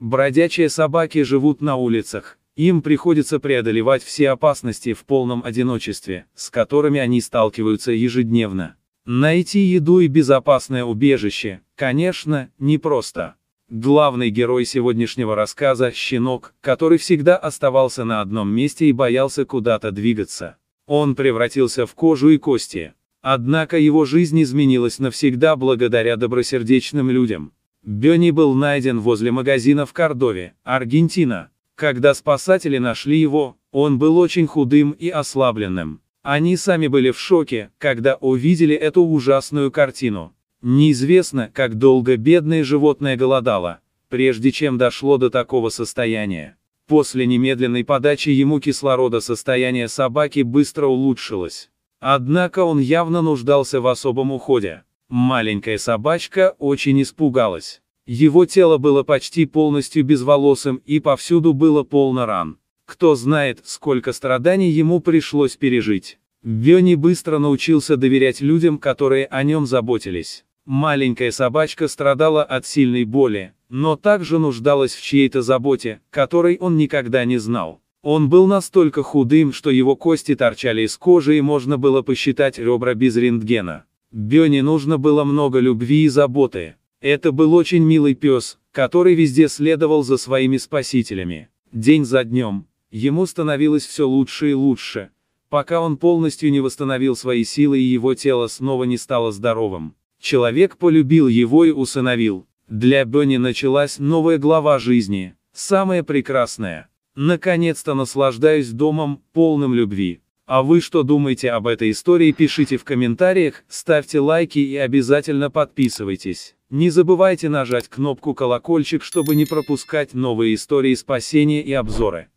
Бродячие собаки живут на улицах. Им приходится преодолевать все опасности в полном одиночестве, с которыми они сталкиваются ежедневно. Найти еду и безопасное убежище, конечно, непросто. Главный герой сегодняшнего рассказа – щенок, который всегда оставался на одном месте и боялся куда-то двигаться. Он превратился в кожу и кости. Однако его жизнь изменилась навсегда благодаря добросердечным людям, Бёни был найден возле магазина в Кордове, Аргентина. Когда спасатели нашли его, он был очень худым и ослабленным. Они сами были в шоке, когда увидели эту ужасную картину. Неизвестно, как долго бедное животное голодало, прежде чем дошло до такого состояния. После немедленной подачи ему кислорода состояние собаки быстро улучшилось. Однако он явно нуждался в особом уходе. Маленькая собачка очень испугалась. Его тело было почти полностью безволосым и повсюду было полно ран. Кто знает, сколько страданий ему пришлось пережить. Бёни быстро научился доверять людям, которые о нем заботились. Маленькая собачка страдала от сильной боли, но также нуждалась в чьей-то заботе, которой он никогда не знал. Он был настолько худым, что его кости торчали из кожи и можно было посчитать ребра без рентгена. Бёне нужно было много любви и заботы. Это был очень милый пес, который везде следовал за своими спасителями. День за днем. Ему становилось все лучше и лучше, пока он полностью не восстановил свои силы и его тело снова не стало здоровым. Человек полюбил его и усыновил. Для Бёни началась новая глава жизни, самая прекрасная. Наконец-то наслаждаюсь домом, полным любви. А вы что думаете об этой истории пишите в комментариях, ставьте лайки и обязательно подписывайтесь. Не забывайте нажать кнопку колокольчик, чтобы не пропускать новые истории спасения и обзоры.